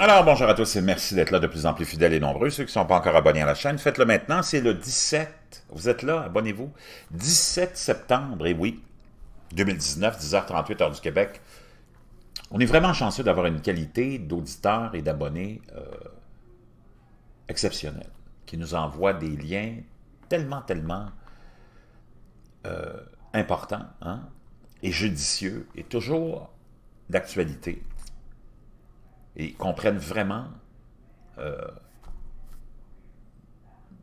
Alors, bonjour à tous et merci d'être là de plus en plus fidèles et nombreux. Ceux qui ne sont pas encore abonnés à la chaîne, faites-le maintenant. C'est le 17, vous êtes là, abonnez-vous. 17 septembre, et oui, 2019, 10h38, heure du Québec. On est vraiment chanceux d'avoir une qualité d'auditeurs et d'abonnés euh, exceptionnelle, qui nous envoie des liens tellement, tellement euh, importants hein, et judicieux, et toujours d'actualité et comprennent vraiment euh,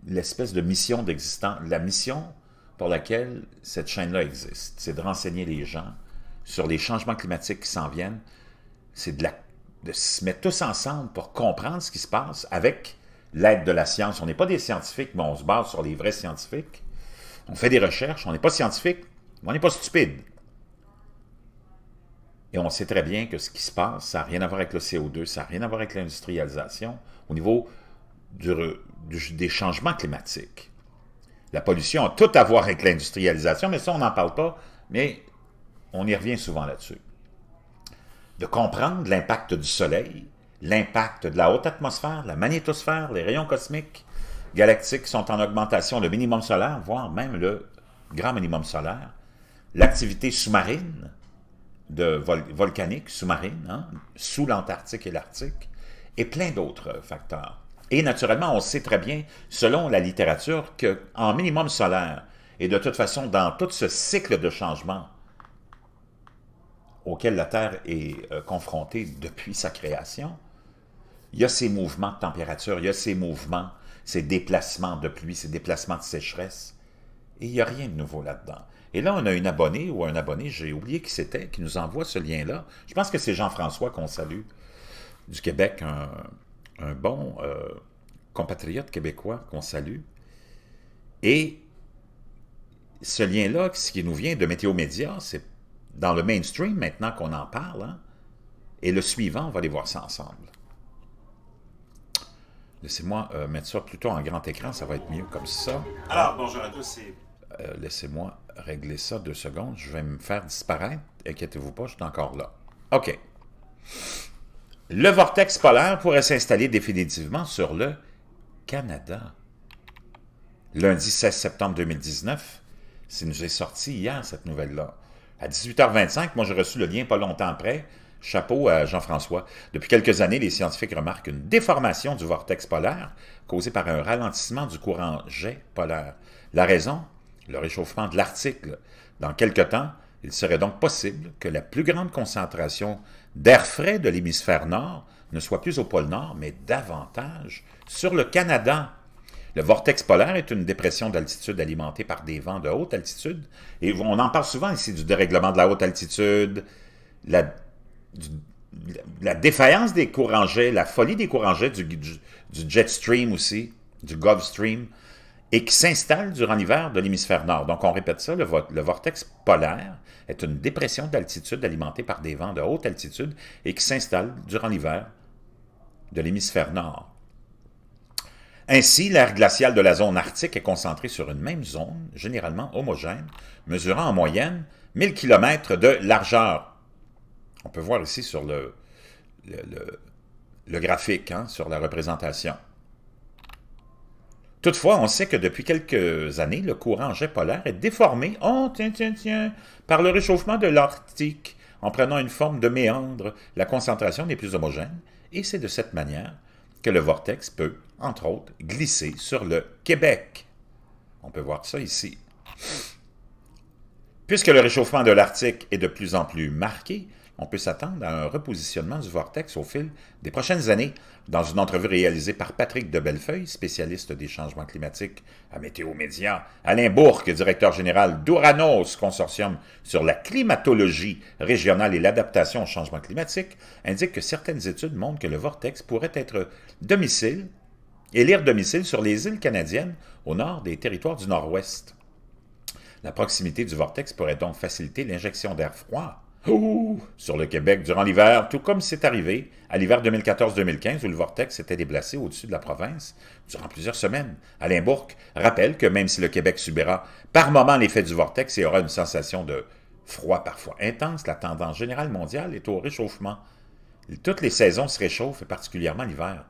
l'espèce de mission d'existant. la mission pour laquelle cette chaîne-là existe. C'est de renseigner les gens sur les changements climatiques qui s'en viennent. C'est de, se mettre tous ensemble pour comprendre ce qui se passe avec l'aide de la science. On n'est pas des scientifiques, mais on se base sur les vrais scientifiques. On fait des recherches, on n'est pas scientifique, on n'est pas stupide. Et on sait très bien que ce qui se passe, ça n'a rien à voir avec le CO2, ça n'a rien à voir avec l'industrialisation, au niveau des changements climatiques. La pollution a tout à voir avec l'industrialisation, mais ça, on n'en parle pas, mais on y revient souvent là-dessus. De comprendre l'impact du soleil, l'impact de la haute atmosphère, la magnétosphère, les rayons cosmiques galactiques sont en augmentation, le minimum solaire, voire même le grand minimum solaire, l'activité sous-marine, de sous marines hein, sous l'Antarctique et l'Arctique, et plein d'autres euh, facteurs. Et naturellement, on sait très bien, selon la littérature, qu'en minimum solaire, et de toute façon dans tout ce cycle de changement auquel la Terre est euh, confrontée depuis sa création, il y a ces mouvements de température, il y a ces mouvements, ces déplacements de pluie, ces déplacements de sécheresse, et il n'y a rien de nouveau là-dedans. Et là, on a une abonnée ou un abonné, j'ai oublié qui c'était, qui nous envoie ce lien-là. Je pense que c'est Jean-François qu'on salue du Québec, un, bon euh, compatriote québécois qu'on salue. Et ce lien-là, ce qui nous vient de Météo Média, c'est dans le mainstream maintenant qu'on en parle. Hein, et le suivant, on va aller voir ça ensemble. Laissez-moi euh, mettre ça plutôt en grand écran, ça va être mieux comme ça. Alors, bonjour à tous, euh, laissez-moi régler ça deux secondes, je vais me faire disparaître, inquiétez-vous pas, je suis encore là. OK. Le vortex polaire pourrait s'installer définitivement sur le Canada. Lundi 16 septembre 2019, c'est nous est sorti hier cette nouvelle-là. À 18h25, moi j'ai reçu le lien pas longtemps après, Chapeau à Jean-François. Depuis quelques années, les scientifiques remarquent une déformation du vortex polaire causée par un ralentissement du courant jet polaire. La raison le réchauffement de l'Arctique dans quelques temps, il serait donc possible que la plus grande concentration d'air frais de l'hémisphère nord ne soit plus au pôle nord, mais davantage sur le Canada. Le vortex polaire est une dépression d'altitude alimentée par des vents de haute altitude, et on en parle souvent ici du dérèglement de la haute altitude, la, défaillance des courants jets, la folie des courants jets, du, du jet stream aussi, du Gulf Stream, et qui s'installe durant l'hiver de l'hémisphère nord. Donc, on répète ça, le, vortex polaire est une dépression d'altitude alimentée par des vents de haute altitude et qui s'installe durant l'hiver de l'hémisphère nord. Ainsi, l'air glacial de la zone arctique est concentré sur une même zone, généralement homogène, mesurant en moyenne 1000 km de largeur. On peut voir ici sur le, graphique, hein, sur la représentation. Toutefois, on sait que depuis quelques années, le courant jet polaire est déformé, oh tiens, tiens, tiens, par le réchauffement de l'Arctique, en prenant une forme de méandre. La concentration n'est plus homogène, et c'est de cette manière que le vortex peut, entre autres, glisser sur le Québec. On peut voir ça ici. Puisque le réchauffement de l'Arctique est de plus en plus marqué, on peut s'attendre à un repositionnement du vortex au fil des prochaines années. Dans une entrevue réalisée par Patrick de Bellefeuille, spécialiste des changements climatiques à Météo Média, Alain Bourque, directeur général d'Uranos, consortium sur la climatologie régionale et l'adaptation au changement climatique, indique que certaines études montrent que le vortex pourrait être domicile, et lire domicile sur les îles canadiennes au nord des territoires du Nord-Ouest. La proximité du vortex pourrait donc faciliter l'injection d'air froid sur le Québec durant l'hiver, tout comme c'est arrivé à l'hiver 2014-2015 où le vortex s'était déplacé au-dessus de la province durant plusieurs semaines. Alain Bourque rappelle que même si le Québec subira par moment l'effet du vortex et aura une sensation de froid parfois intense, la tendance générale mondiale est au réchauffement. Toutes les saisons se réchauffent, et particulièrement l'hiver.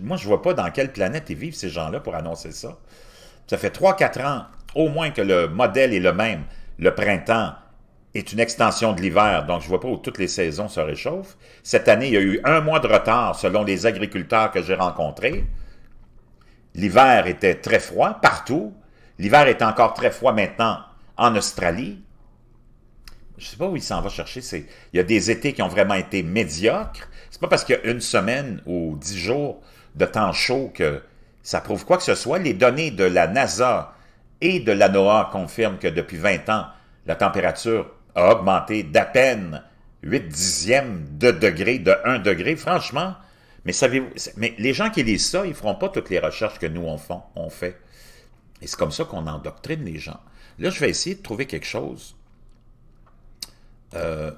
moi, je ne vois pas dans quelle planète ils vivent ces gens-là pour annoncer ça. Ça fait 3-4 ans, au moins, que le modèle est le même. Le printemps, est une extension de l'hiver, donc je ne vois pas où toutes les saisons se réchauffent. Cette année, il y a eu un mois de retard selon les agriculteurs que j'ai rencontrés. L'hiver était très froid partout. L'hiver est encore très froid maintenant en Australie. Je ne sais pas où il s'en va chercher. Il y a des étés qui ont vraiment été médiocres. Ce n'est pas parce qu'il y a une semaine ou dix jours de temps chaud que ça prouve quoi que ce soit. Les données de la NASA et de la NOAA confirment que depuis 20 ans, la température a augmenté d'à peine 8 dixièmes de degré, de 1 degré, franchement, mais savez-vous, mais les gens qui lisent ça, ils ne feront pas toutes les recherches que nous, on, font, fait. Et c'est comme ça qu'on endoctrine les gens. Là, je vais essayer de trouver quelque chose. Euh,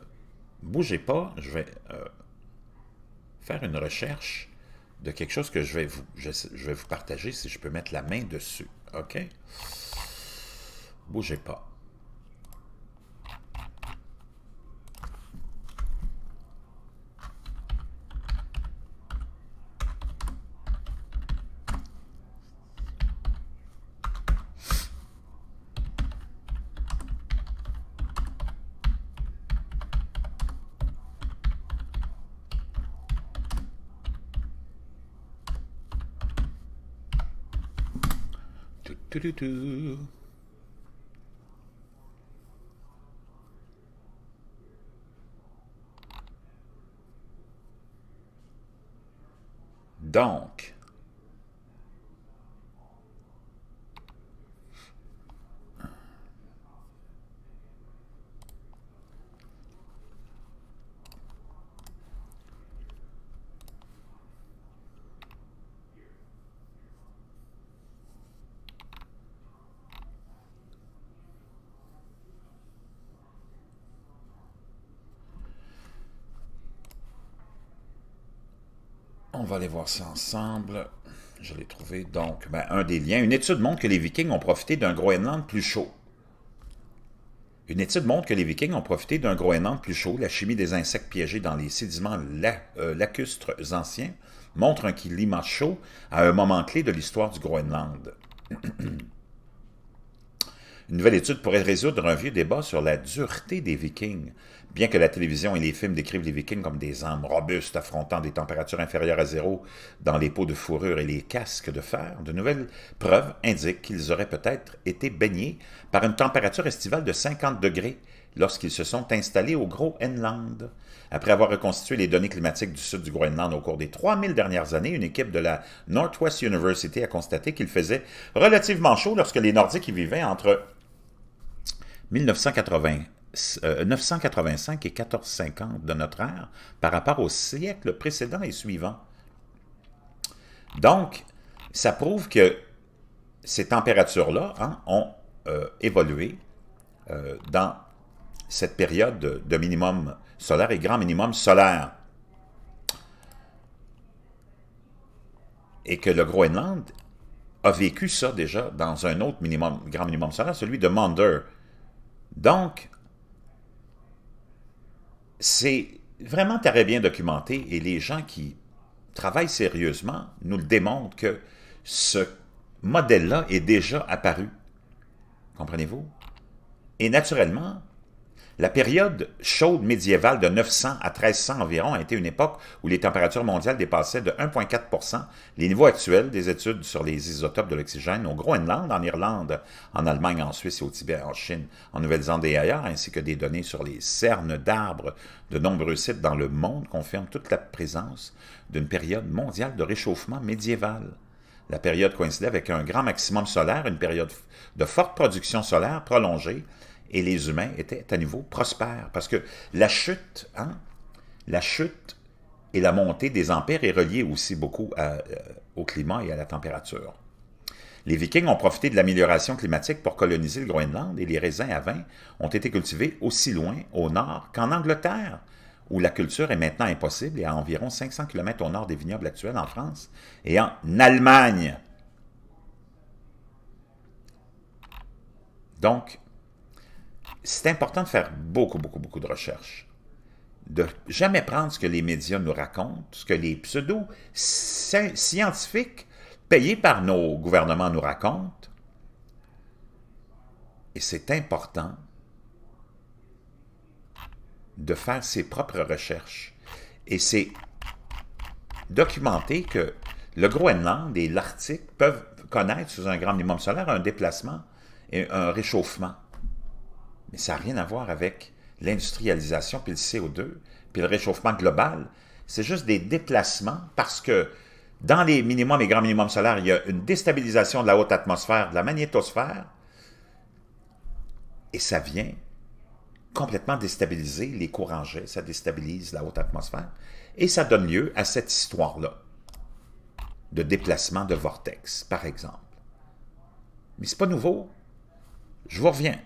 bougez pas, je vais euh, faire une recherche de quelque chose que je vais, vous, je vais vous partager si je peux mettre la main dessus. OK? Bougez pas. Tu, tu, tu. Donc. On va aller voir ça ensemble. Je l'ai trouvé, donc, ben, un des liens. Une étude montre que les Vikings ont profité d'un Groenland plus chaud. Une étude montre que les Vikings ont profité d'un Groenland plus chaud. La chimie des insectes piégés dans les sédiments euh, lacustres anciens montre un climat chaud à un moment clé de l'histoire du Groenland. Une nouvelle étude pourrait résoudre un vieux débat sur la dureté des Vikings. Bien que la télévision et les films décrivent les Vikings comme des âmes robustes affrontant des températures inférieures à zéro dans les pots de fourrure et les casques de fer, de nouvelles preuves indiquent qu'ils auraient peut-être été baignés par une température estivale de 50 degrés lorsqu'ils se sont installés au Groenland. Après avoir reconstitué les données climatiques du sud du Groenland au cours des 3000 dernières années, une équipe de la Northwest University a constaté qu'il faisait relativement chaud lorsque les Nordiques y vivaient entre 1985 euh, et 1450 de notre ère par rapport au siècle précédent et suivant. Donc, ça prouve que ces températures-là hein, ont euh, évolué euh, dans cette période de, minimum solaire et grand minimum solaire. Et que le Groenland a vécu ça déjà dans un autre minimum, grand minimum solaire, celui de Maunder, donc, c'est vraiment très bien documenté et les gens qui travaillent sérieusement nous le démontrent que ce modèle-là est déjà apparu. Comprenez-vous? Et naturellement, la période chaude médiévale de 900 à 1300 environ a été une époque où les températures mondiales dépassaient de 1,4 les niveaux actuels des études sur les isotopes de l'oxygène au Groenland, en Irlande, en Allemagne, en Suisse et au Tibet, en Chine, en Nouvelle-Zélande et ailleurs, ainsi que des données sur les cernes d'arbres de nombreux sites dans le monde confirment toute la présence d'une période mondiale de réchauffement médiéval. La période coïncidait avec un grand maximum solaire, une période de forte production solaire prolongée, et les humains étaient à nouveau prospères. Parce que la chute, hein, la chute et la montée des empires est reliée aussi beaucoup euh, au climat et à la température. Les Vikings ont profité de l'amélioration climatique pour coloniser le Groenland et les raisins à vin ont été cultivés aussi loin au nord qu'en Angleterre, où la culture est maintenant impossible et à environ 500 km au nord des vignobles actuels en France et en Allemagne. Donc, c'est important de faire beaucoup, beaucoup, beaucoup de recherches. De jamais prendre ce que les médias nous racontent, ce que les pseudo-scientifiques payés par nos gouvernements nous racontent. Et c'est important de faire ses propres recherches. Et c'est documenté que le Groenland et l'Arctique peuvent connaître sous un grand minimum solaire un déplacement et un réchauffement. Mais ça n'a rien à voir avec l'industrialisation, puis le CO2, puis le réchauffement global. C'est juste des déplacements parce que dans les minimums et grands minimums solaires, il y a une déstabilisation de la haute atmosphère, de la magnétosphère, et ça vient complètement déstabiliser les courants jets, ça déstabilise la haute atmosphère, et ça donne lieu à cette histoire-là de déplacement de vortex, par exemple. Mais ce n'est pas nouveau. Je vous reviens.